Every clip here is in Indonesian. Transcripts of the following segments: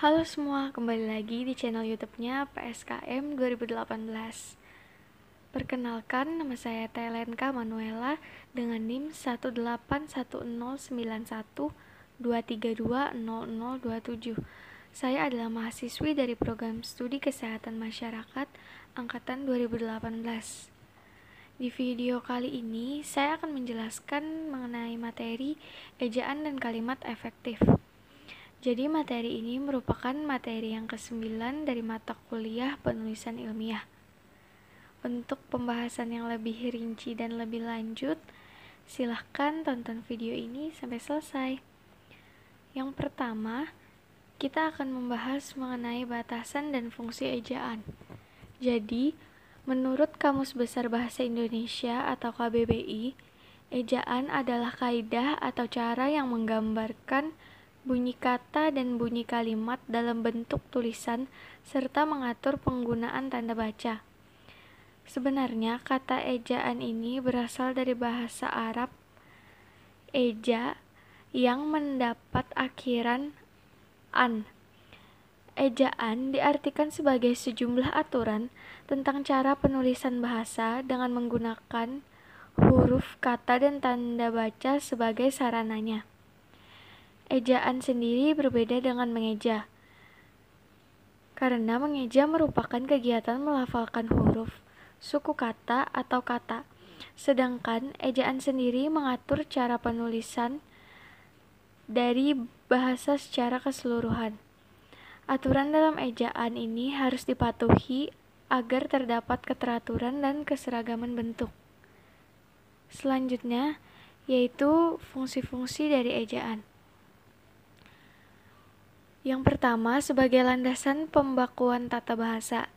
Halo semua, kembali lagi di channel YouTube-nya PSKM 2018. Perkenalkan, nama saya Telenka Manuela dengan NIM 1810912320027. Saya adalah mahasiswi dari program studi kesehatan masyarakat angkatan 2018. Di video kali ini, saya akan menjelaskan mengenai materi, ejaan, dan kalimat efektif. Jadi materi ini merupakan materi yang ke-9 dari mata kuliah penulisan ilmiah. Untuk pembahasan yang lebih rinci dan lebih lanjut, silahkan tonton video ini sampai selesai. Yang pertama, kita akan membahas mengenai batasan dan fungsi ejaan. Jadi, menurut Kamus Besar Bahasa Indonesia atau KBBI, ejaan adalah kaidah atau cara yang menggambarkan bunyi kata dan bunyi kalimat dalam bentuk tulisan, serta mengatur penggunaan tanda baca. Sebenarnya, kata ejaan ini berasal dari bahasa Arab eja yang mendapat akhiran an. Ejaan diartikan sebagai sejumlah aturan tentang cara penulisan bahasa dengan menggunakan huruf, kata, dan tanda baca sebagai sarananya ejaan sendiri berbeda dengan mengeja. Karena mengeja merupakan kegiatan melafalkan huruf, suku kata, atau kata. Sedangkan ejaan sendiri mengatur cara penulisan dari bahasa secara keseluruhan. Aturan dalam ejaan ini harus dipatuhi agar terdapat keteraturan dan keseragaman bentuk. Selanjutnya, yaitu fungsi-fungsi dari ejaan. Yang pertama sebagai landasan pembakuan tata bahasa.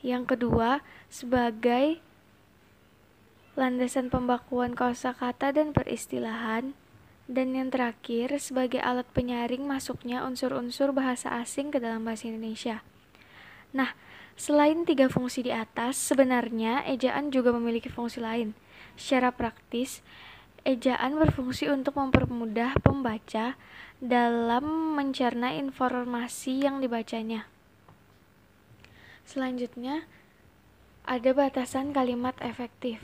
Yang kedua sebagai landasan pembakuan kata dan peristilahan. Dan yang terakhir sebagai alat penyaring masuknya unsur-unsur bahasa asing ke dalam bahasa Indonesia. Nah, selain tiga fungsi di atas, sebenarnya ejaan juga memiliki fungsi lain. Secara praktis, Ejaan berfungsi untuk mempermudah pembaca dalam mencerna informasi yang dibacanya. Selanjutnya, ada batasan kalimat efektif.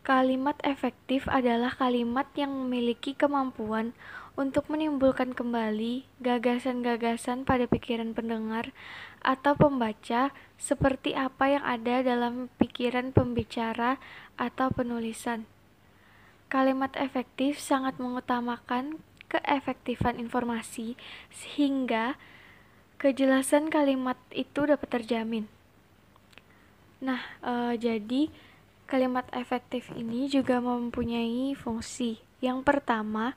Kalimat efektif adalah kalimat yang memiliki kemampuan untuk menimbulkan kembali gagasan-gagasan pada pikiran pendengar atau pembaca, seperti apa yang ada dalam pikiran pembicara atau penulisan. Kalimat efektif sangat mengutamakan keefektifan informasi sehingga kejelasan kalimat itu dapat terjamin. Nah, e, jadi kalimat efektif ini juga mempunyai fungsi. Yang pertama,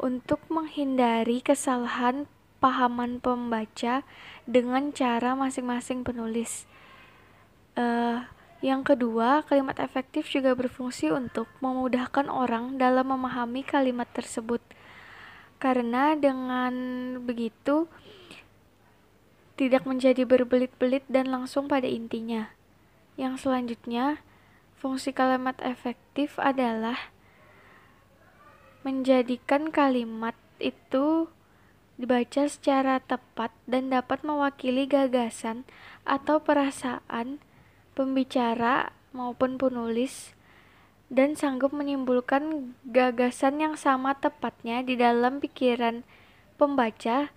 untuk menghindari kesalahan pahaman pembaca dengan cara masing-masing penulis. E, yang kedua, kalimat efektif juga berfungsi untuk memudahkan orang dalam memahami kalimat tersebut. Karena dengan begitu tidak menjadi berbelit-belit dan langsung pada intinya. Yang selanjutnya, fungsi kalimat efektif adalah menjadikan kalimat itu dibaca secara tepat dan dapat mewakili gagasan atau perasaan pembicara maupun penulis, dan sanggup menimbulkan gagasan yang sama tepatnya di dalam pikiran pembaca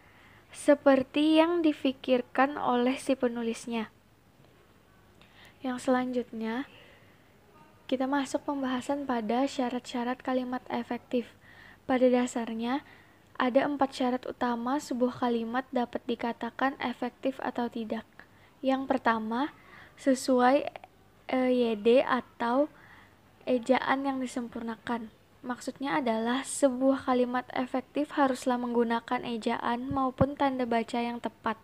seperti yang difikirkan oleh si penulisnya. Yang selanjutnya, kita masuk pembahasan pada syarat-syarat kalimat efektif. Pada dasarnya, ada empat syarat utama sebuah kalimat dapat dikatakan efektif atau tidak. Yang pertama, sesuai EYD eh, atau ejaan yang disempurnakan. Maksudnya adalah sebuah kalimat efektif haruslah menggunakan ejaan maupun tanda baca yang tepat.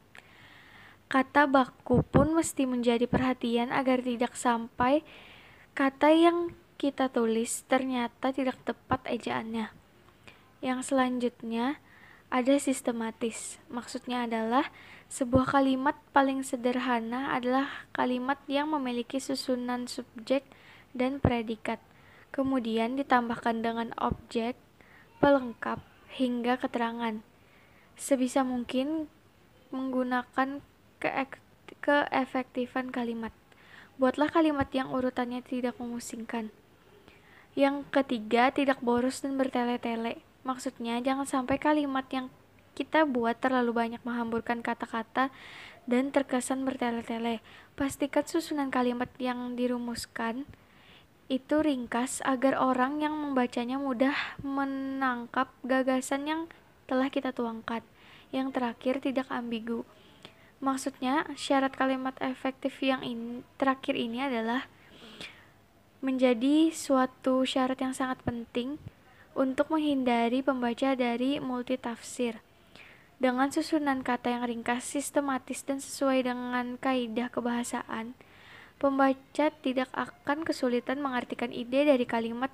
Kata baku pun mesti menjadi perhatian agar tidak sampai kata yang kita tulis ternyata tidak tepat ejaannya. Yang selanjutnya ada sistematis. Maksudnya adalah sebuah kalimat paling sederhana adalah kalimat yang memiliki susunan subjek dan predikat, kemudian ditambahkan dengan objek, pelengkap, hingga keterangan. Sebisa mungkin menggunakan keek- keefektifan kalimat. Buatlah kalimat yang urutannya tidak memusingkan. Yang ketiga, tidak boros dan bertele-tele. Maksudnya, jangan sampai kalimat yang kita buat terlalu banyak menghamburkan kata-kata dan terkesan bertele-tele. Pastikan susunan kalimat yang dirumuskan itu ringkas agar orang yang membacanya mudah menangkap gagasan yang telah kita tuangkan. Yang terakhir tidak ambigu. Maksudnya, syarat kalimat efektif yang in terakhir ini adalah menjadi suatu syarat yang sangat penting untuk menghindari pembaca dari multitafsir dengan susunan kata yang ringkas, sistematis, dan sesuai dengan kaidah kebahasaan, pembaca tidak akan kesulitan mengartikan ide dari kalimat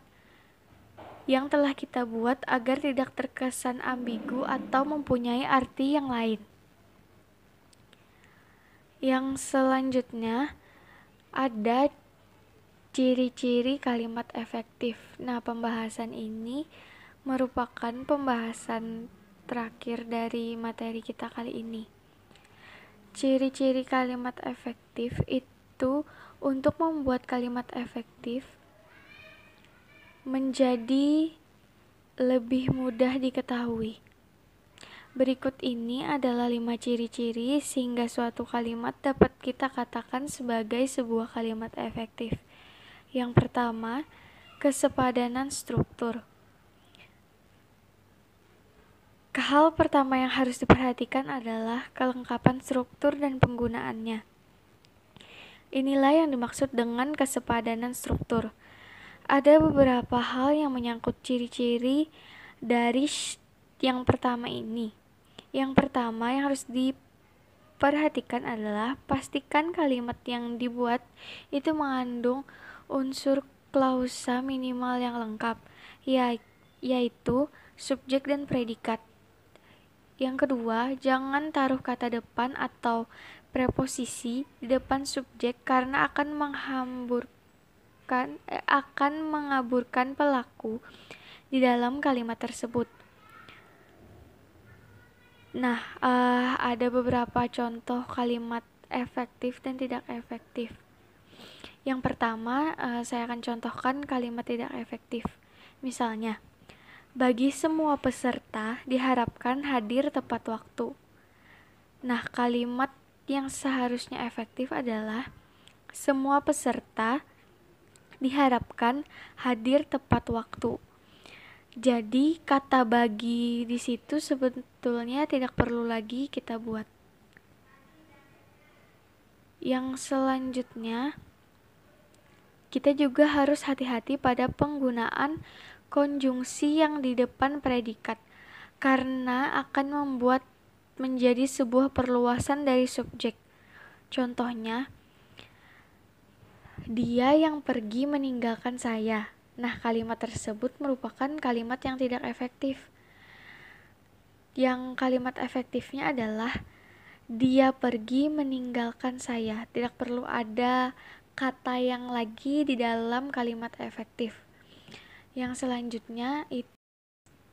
yang telah kita buat agar tidak terkesan ambigu atau mempunyai arti yang lain. Yang selanjutnya ada ciri-ciri kalimat efektif. Nah, pembahasan ini merupakan pembahasan terakhir dari materi kita kali ini. Ciri-ciri kalimat efektif itu untuk membuat kalimat efektif menjadi lebih mudah diketahui. Berikut ini adalah lima ciri-ciri sehingga suatu kalimat dapat kita katakan sebagai sebuah kalimat efektif. Yang pertama, kesepadanan struktur. Hal pertama yang harus diperhatikan adalah kelengkapan struktur dan penggunaannya. Inilah yang dimaksud dengan kesepadanan struktur. Ada beberapa hal yang menyangkut ciri-ciri dari yang pertama ini. Yang pertama yang harus diperhatikan adalah pastikan kalimat yang dibuat itu mengandung unsur klausa minimal yang lengkap, ya-, yaitu subjek dan predikat yang kedua, jangan taruh kata depan atau preposisi di depan subjek karena akan menghamburkan eh, akan mengaburkan pelaku di dalam kalimat tersebut. Nah, uh, ada beberapa contoh kalimat efektif dan tidak efektif. Yang pertama, uh, saya akan contohkan kalimat tidak efektif. Misalnya, bagi semua peserta diharapkan hadir tepat waktu. Nah, kalimat yang seharusnya efektif adalah semua peserta diharapkan hadir tepat waktu. Jadi, kata bagi di situ sebetulnya tidak perlu lagi kita buat. Yang selanjutnya, kita juga harus hati-hati pada penggunaan konjungsi yang di depan predikat karena akan membuat menjadi sebuah perluasan dari subjek. Contohnya, dia yang pergi meninggalkan saya. Nah, kalimat tersebut merupakan kalimat yang tidak efektif. Yang kalimat efektifnya adalah dia pergi meninggalkan saya. Tidak perlu ada kata yang lagi di dalam kalimat efektif. Yang selanjutnya itu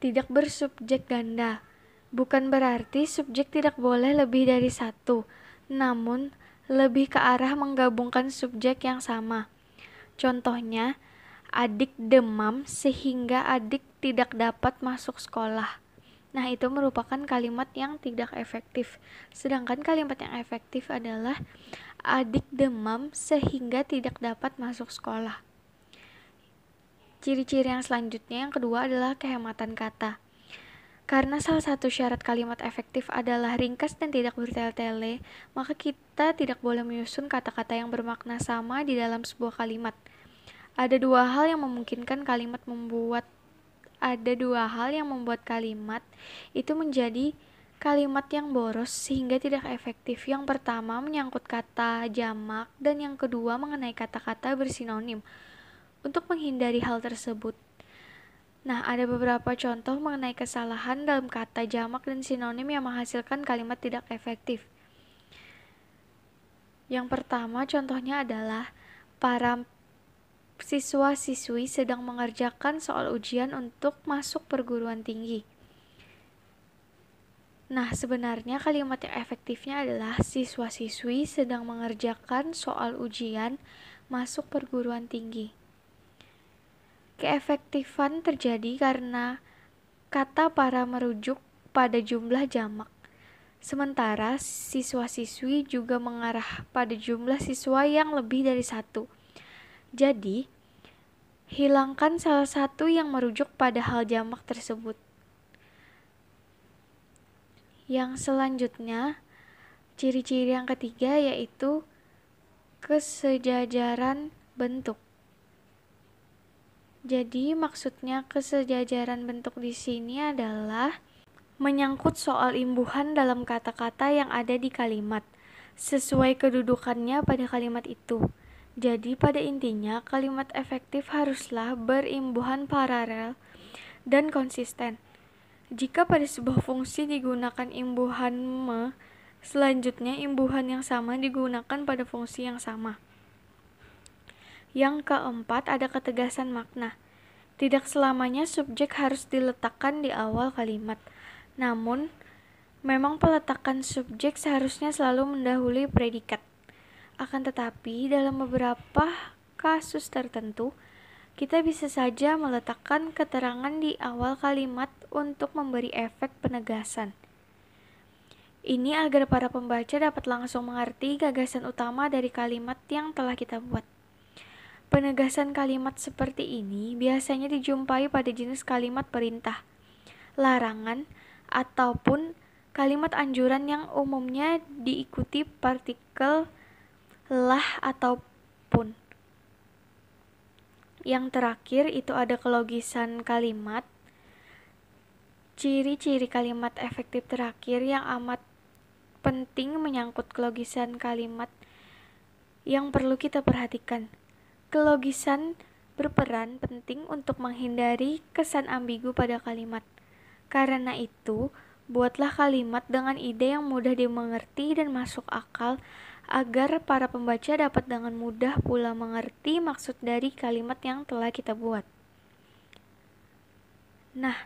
tidak bersubjek ganda. Bukan berarti subjek tidak boleh lebih dari satu, namun lebih ke arah menggabungkan subjek yang sama. Contohnya, adik demam sehingga adik tidak dapat masuk sekolah. Nah, itu merupakan kalimat yang tidak efektif. Sedangkan kalimat yang efektif adalah adik demam sehingga tidak dapat masuk sekolah. Ciri-ciri yang selanjutnya yang kedua adalah kehematan kata. Karena salah satu syarat kalimat efektif adalah ringkas dan tidak bertele-tele, maka kita tidak boleh menyusun kata-kata yang bermakna sama di dalam sebuah kalimat. Ada dua hal yang memungkinkan kalimat membuat ada dua hal yang membuat kalimat itu menjadi kalimat yang boros sehingga tidak efektif. Yang pertama menyangkut kata jamak dan yang kedua mengenai kata-kata bersinonim untuk menghindari hal tersebut. Nah, ada beberapa contoh mengenai kesalahan dalam kata jamak dan sinonim yang menghasilkan kalimat tidak efektif. Yang pertama contohnya adalah para siswa-siswi sedang mengerjakan soal ujian untuk masuk perguruan tinggi. Nah, sebenarnya kalimat yang efektifnya adalah siswa-siswi sedang mengerjakan soal ujian masuk perguruan tinggi. Keefektifan terjadi karena kata para merujuk pada jumlah jamak. Sementara siswa-siswi juga mengarah pada jumlah siswa yang lebih dari satu. Jadi, hilangkan salah satu yang merujuk pada hal jamak tersebut. Yang selanjutnya, ciri-ciri yang ketiga yaitu kesejajaran bentuk. Jadi maksudnya kesejajaran bentuk di sini adalah menyangkut soal imbuhan dalam kata-kata yang ada di kalimat sesuai kedudukannya pada kalimat itu. Jadi pada intinya kalimat efektif haruslah berimbuhan paralel dan konsisten. Jika pada sebuah fungsi digunakan imbuhan me, selanjutnya imbuhan yang sama digunakan pada fungsi yang sama. Yang keempat, ada ketegasan makna. Tidak selamanya subjek harus diletakkan di awal kalimat. Namun, memang peletakan subjek seharusnya selalu mendahului predikat. Akan tetapi, dalam beberapa kasus tertentu, kita bisa saja meletakkan keterangan di awal kalimat untuk memberi efek penegasan. Ini agar para pembaca dapat langsung mengerti gagasan utama dari kalimat yang telah kita buat. Penegasan kalimat seperti ini biasanya dijumpai pada jenis kalimat perintah, larangan, ataupun kalimat anjuran yang umumnya diikuti partikel lah ataupun. Yang terakhir itu ada kelogisan kalimat. Ciri-ciri kalimat efektif terakhir yang amat penting menyangkut kelogisan kalimat yang perlu kita perhatikan. Kelogisan berperan penting untuk menghindari kesan ambigu pada kalimat. Karena itu, buatlah kalimat dengan ide yang mudah dimengerti dan masuk akal agar para pembaca dapat dengan mudah pula mengerti maksud dari kalimat yang telah kita buat. Nah,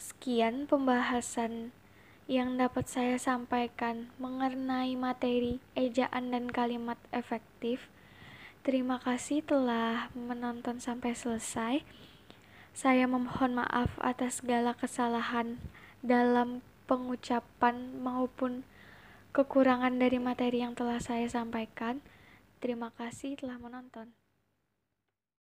sekian pembahasan yang dapat saya sampaikan mengenai materi ejaan dan kalimat efektif. Terima kasih telah menonton sampai selesai. Saya memohon maaf atas segala kesalahan dalam pengucapan maupun kekurangan dari materi yang telah saya sampaikan. Terima kasih telah menonton.